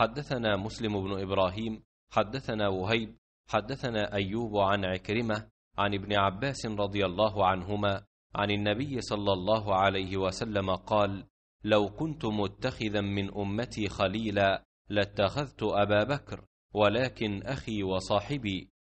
حدثنا مسلم بن إبراهيم حدثنا وهيب حدثنا أيوب عن عكرمة عن ابن عباس رضي الله عنهما عن النبي صلى الله عليه وسلم قال لو كنت متخذا من أمتي خليلا لاتخذت أبا بكر ولكن أخي وصاحبي